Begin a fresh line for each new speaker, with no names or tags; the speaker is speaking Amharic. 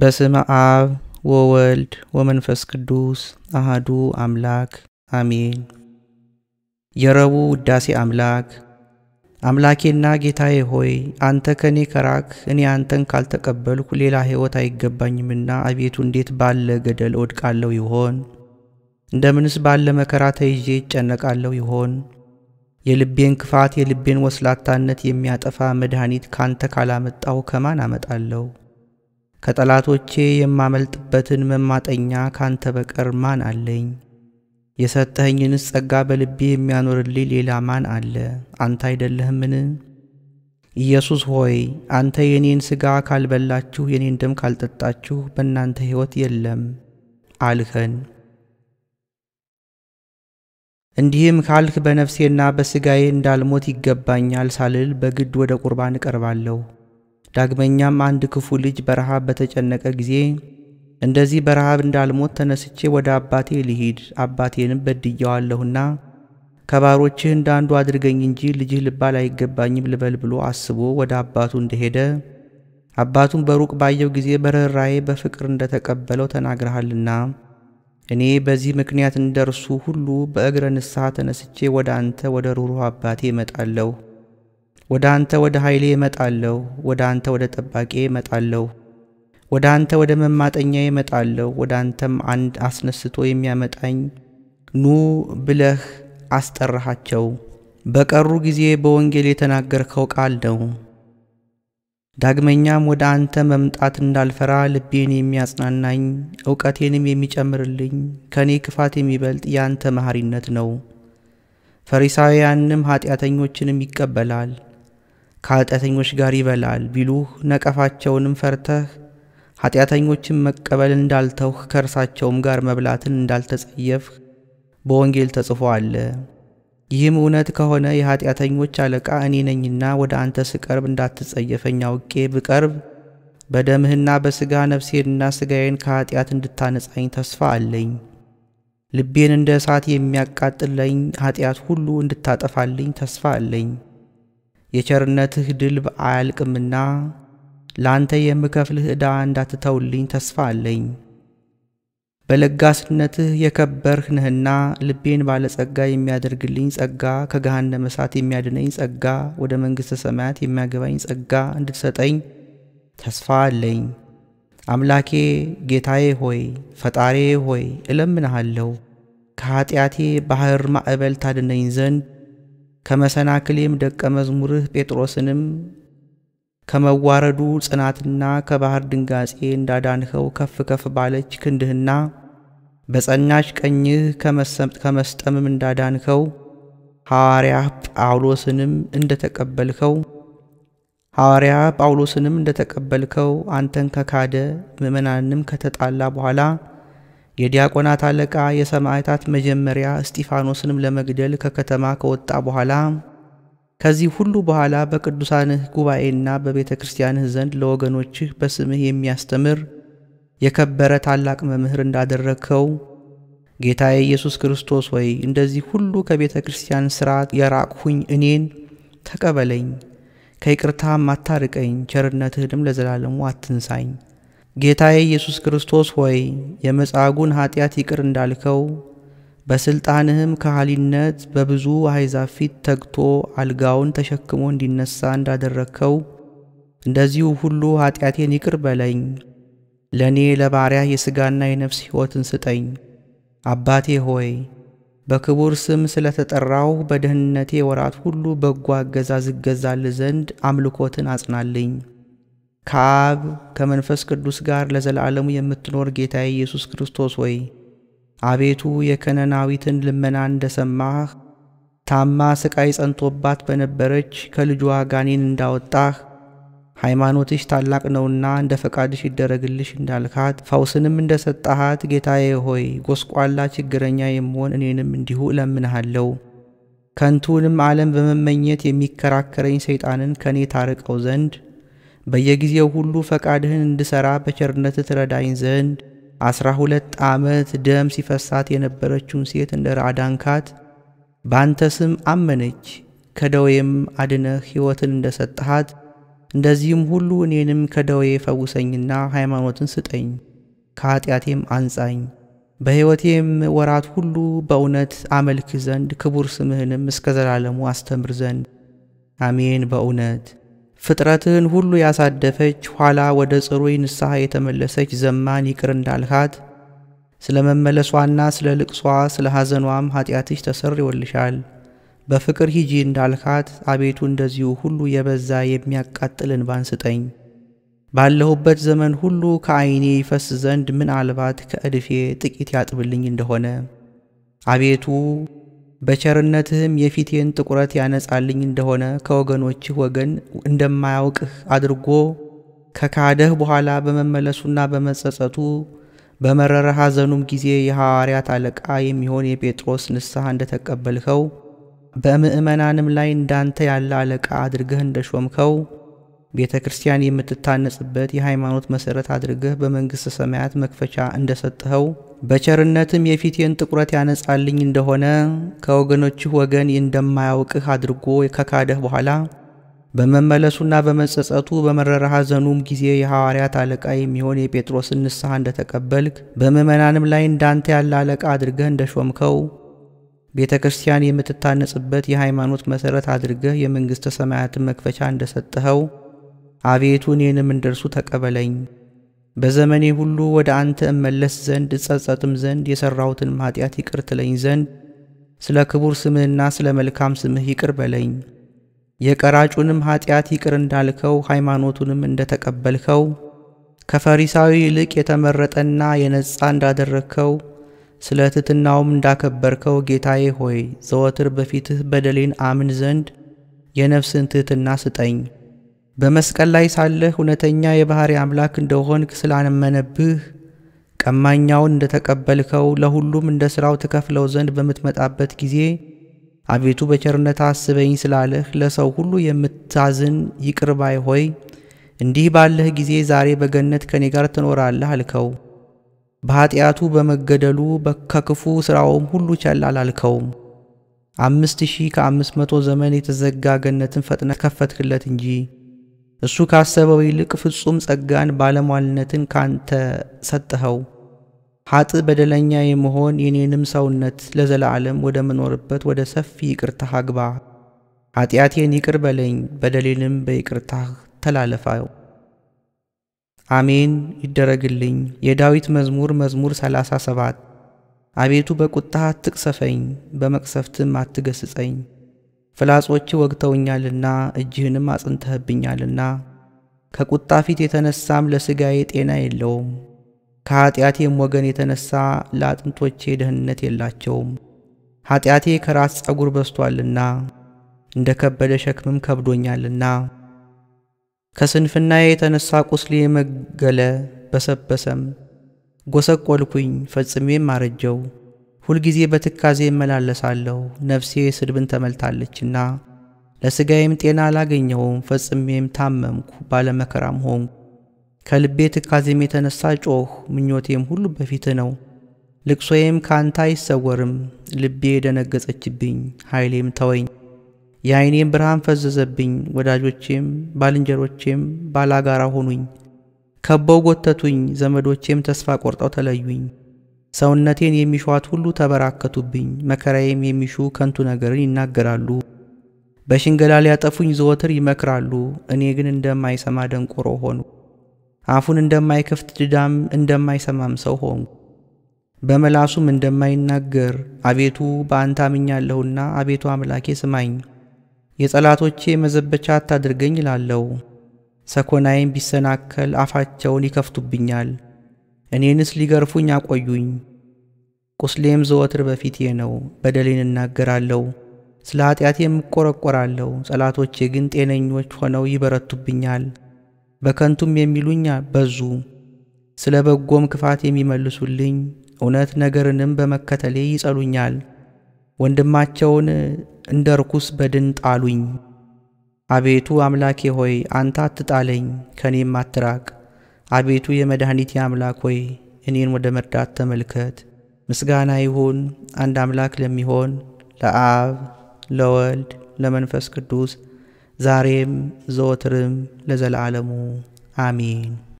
በስመ አብ ወወልድ ወመንፈስ ቅዱስ አሃዱ አምላክ አሜን። የረቡዕ ውዳሴ አምላክ አምላኬና ጌታዬ ሆይ አንተ ከኔ ከራክ እኔ አንተን ካልተቀበልኩ ሌላ ሕይወት አይገባኝምና አቤቱ እንዴት ባለ ገደል ወድቃለሁ ይሆን? እንደምንስ ባለ መከራ ተይዤ ይጨነቃለሁ ይሆን? የልቤን ክፋት የልቤን ወስላታነት የሚያጠፋ መድኃኒት ካንተ ካላመጣው ከማን አመጣለሁ? ከጠላቶቼ የማመልጥበትን መማጠኛ ካንተ በቀር ማን አለኝ? የሰጠኸኝንስ ጸጋ በልቤ የሚያኖርልኝ ሌላ ማን አለ? አንተ አይደለህምን? ኢየሱስ ሆይ አንተ የኔን ሥጋ ካልበላችሁ የኔን ደም ካልጠጣችሁ በእናንተ ሕይወት የለም አልኸን። እንዲህም ካልክ በነፍሴና በሥጋዬ እንዳልሞት ይገባኛል ሳልል በግድ ወደ ቁርባን እቀርባለሁ። ዳግመኛም አንድ ክፉ ልጅ በረሃብ በተጨነቀ ጊዜ እንደዚህ በረሃብ እንዳልሞት ተነስቼ ወደ አባቴ ልሂድ፣ አባቴንም በድያዋለሁና ከባሮችህ እንዳንዱ አድርገኝ እንጂ ልጅህ ልባል አይገባኝም ልበል ብሎ አስቦ ወደ አባቱ እንደሄደ አባቱን በሩቅ ባየው ጊዜ በርኅራዬ በፍቅር እንደተቀበለው ተናግረሃልና እኔ በዚህ ምክንያት እንደ እርሱ ሁሉ በእግረ ንስሐ ተነስቼ ወደ አንተ ወደ ሩሩህ አባቴ እመጣለሁ። ወደ አንተ ወደ ኃይሌ እመጣለሁ፣ ወደ አንተ ወደ ጠባቄ እመጣለሁ። ወደ አንተ ወደ መማጠኛ እመጣለሁ፣ ወደ አንተም አንድ አስነስቶ የሚያመጣኝ ኑ ብለህ አስጠራሃቸው። በቀሩ ጊዜ በወንጌል የተናገርከው ቃል ነው። ዳግመኛም ወደ አንተ መምጣት እንዳልፈራ ልቤን የሚያጽናናኝ እውቀቴንም የሚጨምርልኝ ከእኔ ክፋት የሚበልጥ የአንተ መሐሪነት ነው። ፈሪሳውያንም ኀጢአተኞችንም ይቀበላል ከኃጢአተኞች ጋር ይበላል ቢሉህ ነቀፋቸውንም ፈርተህ ኃጢአተኞችን መቀበል እንዳልተውህ ከእርሳቸውም ጋር መብላትን እንዳልተጸየፍህ በወንጌል ተጽፎ አለ። ይህም እውነት ከሆነ የኃጢአተኞች አለቃ እኔ ነኝና ወደ አንተ ስቀርብ እንዳትጸየፈኝ አውቄ ብቀርብ በደምህና በሥጋ ነፍሴንና ሥጋዬን ከኃጢአት እንድታነጻኝ ተስፋ አለኝ። ልቤን እንደ እሳት የሚያቃጥለኝ ኃጢአት ሁሉ እንድታጠፋልኝ ተስፋ አለኝ። የቸርነትህ ድልብ አያልቅምና ላንተ የምከፍልህ ዕዳ እንዳትተውልኝ ተስፋ አለኝ። በለጋስነትህ የከበርህ ነህና ልቤን ባለጸጋ የሚያደርግልኝ ጸጋ፣ ከገሃነመ እሳት የሚያድነኝ ጸጋ፣ ወደ መንግሥተ ሰማያት የሚያገባኝ ጸጋ እንድትሰጠኝ ተስፋ አለኝ። አምላኬ ጌታዬ ሆይ ፈጣሬ ሆይ እለምንሃለሁ ከኀጢአቴ ባሕር ማዕበል ታድነኝ ዘንድ ከመሰናክሌም ደቀ መዝሙርህ ጴጥሮስንም ከመዋረዱ ጽናትና ከባህር ድንጋጼ እንዳዳንኸው ከፍ ከፍ ባለች ክንድህና በጸናች ቀኝህ ከመስጠምም እንዳዳንኸው ሐዋርያ ጳውሎስንም እንደተቀበልከው ሐዋርያ ጳውሎስንም እንደተቀበልከው አንተን ከካደ ምእመናንም ከተጣላ በኋላ የዲያቆናት አለቃ የሰማዕታት መጀመሪያ እስጢፋኖስንም ለመግደል ከከተማ ከወጣ በኋላ ከዚህ ሁሉ በኋላ በቅዱሳንህ ጉባኤና በቤተ ክርስቲያንህ ዘንድ ለወገኖችህ በስምህ የሚያስተምር የከበረ ታላቅ መምህር እንዳደረግከው ጌታዬ ኢየሱስ ክርስቶስ ሆይ እንደዚህ ሁሉ ከቤተ ክርስቲያን ሥርዓት የራቅሁኝ እኔን ተቀበለኝ፣ ከይቅርታህም አታርቀኝ፣ ቸርነትህንም ለዘላለሙ አትንሳኝ። ጌታዬ ኢየሱስ ክርስቶስ ሆይ የመጻጉን ኀጢአት ይቅር እንዳልከው በሥልጣንህም ከሃሊነት በብዙ አሕዛብ ፊት ተግቶ አልጋውን ተሸክሞ እንዲነሣ እንዳደረግከው እንደዚሁ ሁሉ ኀጢአቴን ይቅር በለኝ። ለእኔ ለባሪያህ የሥጋና የነፍስ ሕይወትን ስጠኝ። አባቴ ሆይ በክቡር ስም ስለ ተጠራሁ በደህንነቴ ወራት ሁሉ በጎ አገዛዝ እገዛል ዘንድ አምልኮትን አጽናልኝ። ከአብ ከመንፈስ ቅዱስ ጋር ለዘላለሙ የምትኖር ጌታዬ ኢየሱስ ክርስቶስ ሆይ አቤቱ የከነናዊትን ልመና እንደሰማህ ታማ ሥቃይ ጸንቶባት በነበረች ከልጇ ጋኔን እንዳወጣህ ሃይማኖትሽ ታላቅ ነውና እንደ ፈቃድሽ ይደረግልሽ እንዳልካት ፈውስንም እንደ ሰጠሃት ጌታዬ ሆይ ጎስቋላ ችግረኛ የምሆን እኔንም እንዲሁ እለምንሃለሁ። ከንቱንም ዓለም በመመኘት የሚከራከረኝ ሰይጣንን ከእኔ ታርቀው ዘንድ በየጊዜው ሁሉ ፈቃድህን እንድሠራ በቸርነት ትረዳኝ ዘንድ አስራ ሁለት ዓመት ደም ሲፈሳት የነበረችውን ሴት እንደ ራዳንካት በአንተ ስም አመነች፣ ከደዌም አድነህ ሕይወትን እንደ ሰጠሃት እንደዚህም ሁሉ እኔንም ከደዌ ፈውሰኝና ሃይማኖትን ስጠኝ፣ ከኀጢአቴም አንጻኝ። በሕይወቴም ወራት ሁሉ በእውነት አመልክ ዘንድ ክቡር ስምህንም እስከ ዘላለሙ አስተምር ዘንድ አሜን። በእውነት ፍጥረትህን ሁሉ ያሳደፈች ኋላ ወደ ጽሩይ ንስሐ የተመለሰች ዘማን ይቅር እንዳልካት ስለ መመለሷና ስለ ልቅሷ ስለ ሐዘኗም ኃጢአትሽ ተሰርዮልሻል። በፍቅር ሂጂ እንዳልካት አቤቱ እንደዚሁ ሁሉ የበዛ የሚያቃጥል እንባን ስጠኝ። ባለሁበት ዘመን ሁሉ ከዐይኔ ይፈስ ዘንድ ምናልባት ከእድፌ ጥቂት ያጥብልኝ እንደሆነ አቤቱ በቸርነትህም የፊቴን ጥቁረት ያነጻልኝ እንደሆነ ከወገኖችህ ወገን እንደማያውቅህ አድርጎ ከካደህ በኋላ በመመለሱና በመጸጸቱ በመረረ ሐዘኑም ጊዜ የሐዋርያት አለቃ የሚሆን የጴጥሮስ ንስሐ እንደተቀበልኸው በምእመናንም ላይ እንዳንተ ያለ አለቃ አድርገህ እንደሾምከው ቤተ ክርስቲያን የምትታነጽበት የሃይማኖት መሠረት አድርገህ በመንግሥተ ሰማያት መክፈቻ ሰጥኸው በቸርነትም የፊቴን ጥቁረት ያነጻልኝ እንደሆነ ከወገኖችህ ወገን እንደማያውቅህ አድርጎ ከካደህ በኋላ በመመለሱና በመጸጸቱ በመረረ ሐዘኑም ጊዜ የሐዋርያት አለቃ የሚሆን የጴጥሮስን ንስሐ ተቀበልክ በምእመናንም ላይ እንዳንተ ያለ አለቃ አድርገህ እንደሾምከው ቤተ ክርስቲያን የምትታነጽበት የሃይማኖት መሠረት አድርገህ የመንግሥተ ሰማያትን መክፈቻ እንደሰጥኸው አቤቱ እኔንም እንደርሱ ተቀበለኝ። በዘመኔ ሁሉ ወደ አንተ እመለስ ዘንድ እጸጸትም ዘንድ የሠራሁትንም ኃጢአት ይቅር ትለኝ ዘንድ ስለ ክቡር ስምህና ስለ መልካም ስምህ ይቅር በለኝ። የቀራጩንም ኀጢአት ይቅር እንዳልከው ሃይማኖቱንም እንደ ተቀበልከው ከፈሪሳዊ ይልቅ የተመረጠና የነጻ እንዳደረግከው ስለ ትትናውም እንዳከበርከው ጌታዬ ሆይ ዘወትር በፊትህ በደሌን አምን ዘንድ የነፍስን ትሕትና ስጠኝ። በመስቀል ላይ ሳለህ እውነተኛ የባሕሪ አምላክ እንደሆንክ ስላመነብህ ቀማኛውን እንደተቀበልከው ለሁሉም እንደ ሥራው ትከፍለው ዘንድ በምትመጣበት ጊዜ አቤቱ በቸርነት አስበኝ ስላለህ ለሰው ሁሉ የምታዝን ይቅር ባይ ሆይ እንዲህ ባለህ ጊዜ ዛሬ በገነት ከእኔ ጋር ትኖራለህ አልከው። በኀጢአቱ በመገደሉ ከክፉ ሥራውም ሁሉ ቸላል አላልከውም። አምስት ሺህ ከአምስት መቶ ዘመን የተዘጋ ገነትን ፈጥነት ከፈትክለት እንጂ እሱ ካሰበው ይልቅ ፍጹም ጸጋን ባለሟልነትን ካንተ ሰጥኸው። ኀጥ በደለኛ የመሆን የኔንም ሰውነት ለዘላለም ወደ ምኖርበት ወደ ሰፊ ይቅርታህ አግባ። ኀጢአቴን ይቅር በለኝ፣ በደሌንም በይቅርታህ ተላለፋው አሜን ይደረግልኝ። የዳዊት መዝሙር መዝሙር 37 አቤቱ በቁጣህ አትቅሰፈኝ፣ በመቅሰፍትም አትገስጸኝ። ፍላጾች ወግተውኛልና እጅህንም አጽንተህብኛልና ከቁጣ ፊት የተነሳም ለሥጋዬ ጤና የለውም። ከኀጢአቴም ወገን የተነሳ ለአጥንቶቼ ደህንነት የላቸውም። ኀጢአቴ ከራስ ጸጉር በስቶአልና እንደ ከበደ ሸክምም ከብዶኛልና ከስንፍናዬ የተነሳ ቁስሌ የመገለ በሰበሰም። ጐሰቈልኩኝ ፈጽሜም አረጀው። ሁልጊዜ በትካዜ እመላለሳለሁ። ነፍሴ ስድብን ተመልታለችና ለሥጋዬም ጤና አላገኘውም። ፈጽሜም ታመምኩ፣ ባለመከራም ሆንኩ። ከልቤ ትካዜም የተነሳ ጮህ፣ ምኞቴም ሁሉ በፊት ነው። ልቅሶዬም ከአንተ አይሰወርም። ልቤ ደነገጸችብኝ፣ ኃይሌም ተወኝ። የዐይኔም ብርሃን ፈዘዘብኝ። ወዳጆቼም ባልንጀሮቼም ባላጋራ ሆኑኝ፣ ከበው ጎተቱኝ። ዘመዶቼም ተስፋ ቆርጠው ተለዩኝ። ሰውነቴን የሚሿት ሁሉ ተበራከቱብኝ፣ መከራዬም የሚሹ ከንቱ ነገርን ይናገራሉ። በሽንገላ ሊያጠፉኝ ዘወትር ይመክራሉ፣ እኔ ግን እንደማይሰማ ደንቆሮ ሆኑ። አፉን እንደማይከፍት ድዳም እንደማይሰማም ሰው ሆንኩ። በመላሱም እንደማይናገር አቤቱ በአንተ አምኛለሁና አቤቱ አምላኬ ስማኝ። የጠላቶቼ መዘበቻ አታድርገኝ እላለሁ። ሰኮናዬም ቢሰናከል አፋቸውን ይከፍቱብኛል። እኔንስ ሊገርፉኝ አቆዩኝ። ቁስሌም ዘወትር በፊቴ ነው። በደሌን እናገራለሁ፣ ስለ ኃጢአቴም እቆረቆራለሁ። ጸላቶቼ ግን ጤነኞች ሆነው ይበረቱብኛል፣ በከንቱም የሚሉኝ በዙ። ስለ በጎም ክፋት የሚመልሱልኝ እውነት ነገርንም በመከተሌ ይጸሉኛል። ወንድማቸውን እንደ ርኩስ በድን ጣሉኝ። አቤቱ አምላኬ ሆይ አንተ አትጣለኝ፣ ከእኔም አትራቅ። አቤቱ የመድኃኒቴ አምላክ ሆይ እኔን ወደ መርዳት ተመልከት። ምስጋና ይሁን አንድ አምላክ ለሚሆን ለአብ ለወልድ ለመንፈስ ቅዱስ ዛሬም ዘወትርም ለዘላለሙ አሚን።